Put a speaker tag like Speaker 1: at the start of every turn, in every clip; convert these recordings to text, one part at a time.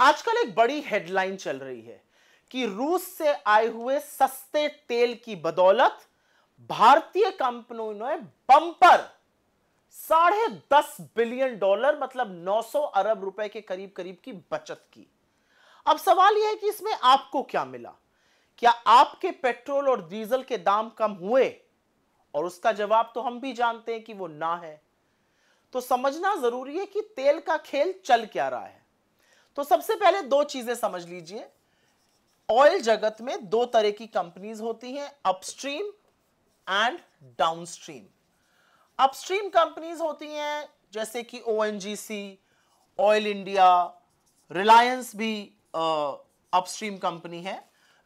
Speaker 1: आजकल एक बड़ी हेडलाइन चल रही है कि रूस से आए हुए सस्ते तेल की बदौलत भारतीय कंपनियों ने बंपर साढ़े दस बिलियन डॉलर मतलब 900 अरब रुपए के करीब करीब की बचत की अब सवाल यह है कि इसमें आपको क्या मिला क्या आपके पेट्रोल और डीजल के दाम कम हुए और उसका जवाब तो हम भी जानते हैं कि वो ना है तो समझना जरूरी है कि तेल का खेल चल क्या रहा है तो सबसे पहले दो चीजें समझ लीजिए ऑयल जगत में दो तरह की कंपनीज होती हैं upstream and downstream upstream companies होती हैं जैसे कि ओ ऑयल इंडिया रिलायंस भी अपस्ट्रीम uh, कंपनी है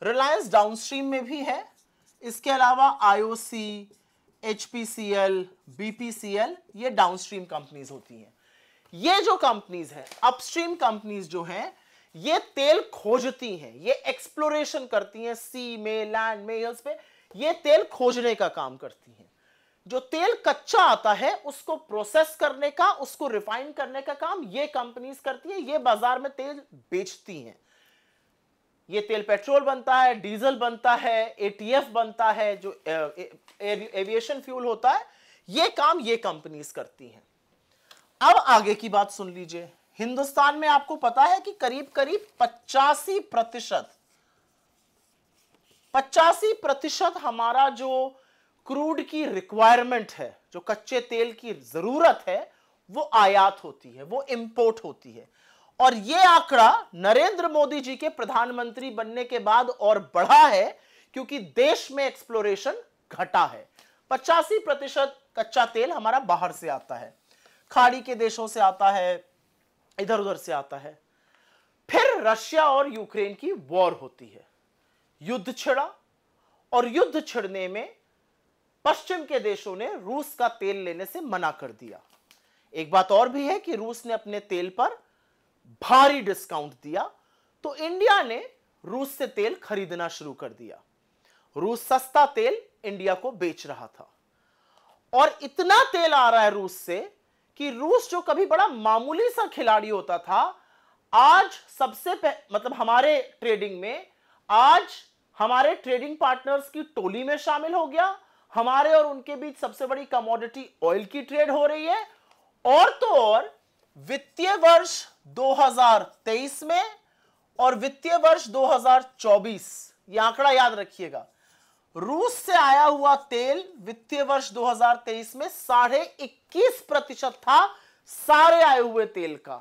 Speaker 1: रिलायंस डाउनस्ट्रीम में भी है इसके अलावा आईओसी एचपीसीएल बीपीसीएल ये डाउनस्ट्रीम कंपनीज होती हैं ये जो कंपनीज हैं अपस्ट्रीम कंपनीज जो हैं ये तेल खोजती हैं ये एक्सप्लोरेशन करती हैं सी में लैंड में हिल्स पे ये तेल खोजने का काम करती हैं जो तेल कच्चा आता है उसको प्रोसेस करने का उसको रिफाइन करने का काम ये कंपनीज करती है ये बाजार में तेल बेचती हैं ये तेल पेट्रोल बनता है डीजल बनता है एटीएफ बनता है जो एविएशन फ्यूल होता है ये काम ये कंपनीज करती हैं अब आगे की बात सुन लीजिए हिंदुस्तान में आपको पता है कि करीब करीब पचासी प्रतिशत पचासी प्रतिशत हमारा जो क्रूड की रिक्वायरमेंट है जो कच्चे तेल की जरूरत है वो आयात होती है वो इंपोर्ट होती है और ये आंकड़ा नरेंद्र मोदी जी के प्रधानमंत्री बनने के बाद और बढ़ा है क्योंकि देश में एक्सप्लोरेशन घटा है पचासी प्रतिशत कच्चा तेल हमारा बाहर से आता है खाड़ी के देशों से आता है इधर उधर से आता है फिर रशिया और यूक्रेन की वॉर होती है युद्ध छिड़ा और युद्ध छिड़ने में पश्चिम के देशों ने रूस का तेल लेने से मना कर दिया एक बात और भी है कि रूस ने अपने तेल पर भारी डिस्काउंट दिया तो इंडिया ने रूस से तेल खरीदना शुरू कर दिया रूस सस्ता तेल इंडिया को बेच रहा था और इतना तेल आ रहा है रूस से कि रूस जो कभी बड़ा मामूली सा खिलाड़ी होता था आज सबसे मतलब हमारे ट्रेडिंग में आज हमारे ट्रेडिंग पार्टनर्स की टोली में शामिल हो गया हमारे और उनके बीच सबसे बड़ी कमोडिटी ऑयल की ट्रेड हो रही है और तो और वित्तीय वर्ष 2023 में और वित्तीय वर्ष 2024 ये आंकड़ा याद रखिएगा रूस से आया हुआ तेल वित्तीय वर्ष 2023 में साढ़े इक्कीस प्रतिशत था सारे आए हुए तेल का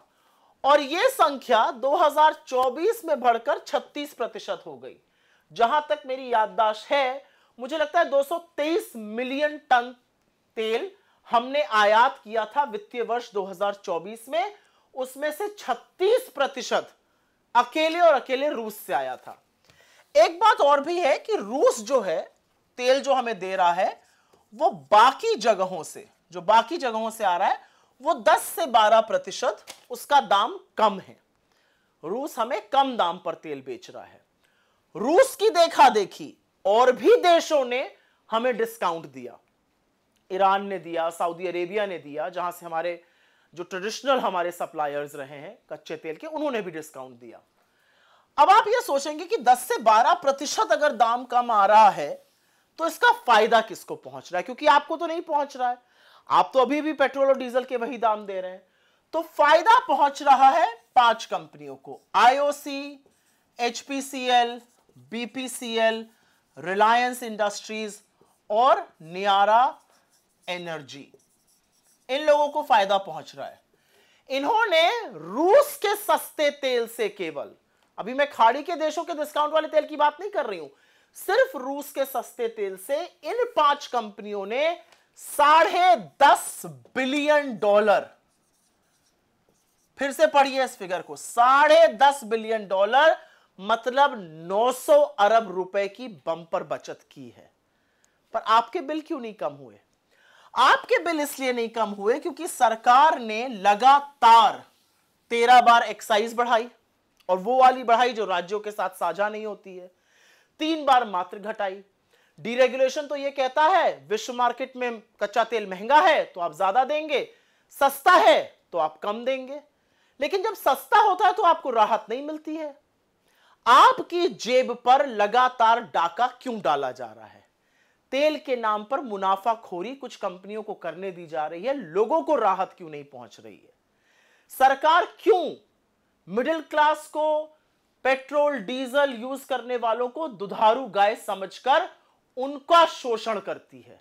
Speaker 1: और यह संख्या 2024 में बढ़कर 36 प्रतिशत हो गई जहां तक मेरी याददाश्त है मुझे लगता है 223 मिलियन टन तेल हमने आयात किया था वित्तीय वर्ष 2024 में उसमें से 36 प्रतिशत अकेले और अकेले रूस से आया था एक बात और भी है कि रूस जो है तेल जो हमें दे रहा है वो बाकी जगहों से जो बाकी जगहों से आ रहा है वो 10 से 12 प्रतिशत उसका दाम कम है रूस हमें कम दाम पर तेल बेच रहा है रूस की देखा देखी और भी देशों ने हमें डिस्काउंट दिया ईरान ने दिया सऊदी अरेबिया ने दिया जहां से हमारे जो ट्रेडिशनल हमारे सप्लायर्स रहे हैं कच्चे तेल के उन्होंने भी डिस्काउंट दिया अब आप यह सोचेंगे कि 10 से 12 प्रतिशत अगर दाम कम आ रहा है तो इसका फायदा किसको पहुंच रहा है क्योंकि आपको तो नहीं पहुंच रहा है आप तो अभी भी पेट्रोल और डीजल के वही दाम दे रहे हैं तो फायदा पहुंच रहा है पांच कंपनियों को IOC HPCL BPCL Reliance Industries और नियारा एनर्जी इन लोगों को फायदा पहुंच रहा है इन्होंने रूस के सस्ते तेल से केवल अभी मैं खाड़ी के देशों के डिस्काउंट वाले तेल की बात नहीं कर रही हूं सिर्फ रूस के सस्ते तेल से इन पांच कंपनियों ने साढ़े दस बिलियन डॉलर फिर से पढ़िए इस फिगर को साढ़े दस बिलियन डॉलर मतलब 900 अरब रुपए की बंपर बचत की है पर आपके बिल क्यों नहीं कम हुए आपके बिल इसलिए नहीं कम हुए क्योंकि सरकार ने लगातार तेरह बार एक्साइज बढ़ाई और वो वाली बढ़ाई जो राज्यों के साथ साझा नहीं होती है तीन बार मात्र घटाई डीरेगुलेशन तो ये कहता है विश्व मार्केट में कच्चा तेल महंगा है तो आप ज्यादा देंगे सस्ता है तो आप कम देंगे लेकिन जब सस्ता होता है तो आपको राहत नहीं मिलती है आपकी जेब पर लगातार डाका क्यों डाला जा रहा है तेल के नाम पर मुनाफाखोरी कुछ कंपनियों को करने दी जा रही है लोगों को राहत क्यों नहीं पहुंच रही है सरकार क्यों मिडिल क्लास को पेट्रोल डीजल यूज करने वालों को दुधारू गाय समझकर उनका शोषण करती है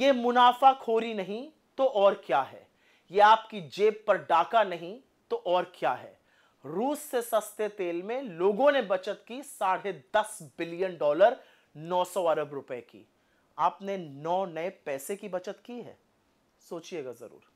Speaker 1: यह मुनाफाखोरी नहीं तो और क्या है यह आपकी जेब पर डाका नहीं तो और क्या है रूस से सस्ते तेल में लोगों ने बचत की साढ़े दस बिलियन डॉलर 900 अरब रुपए की आपने नौ नए पैसे की बचत की है सोचिएगा जरूर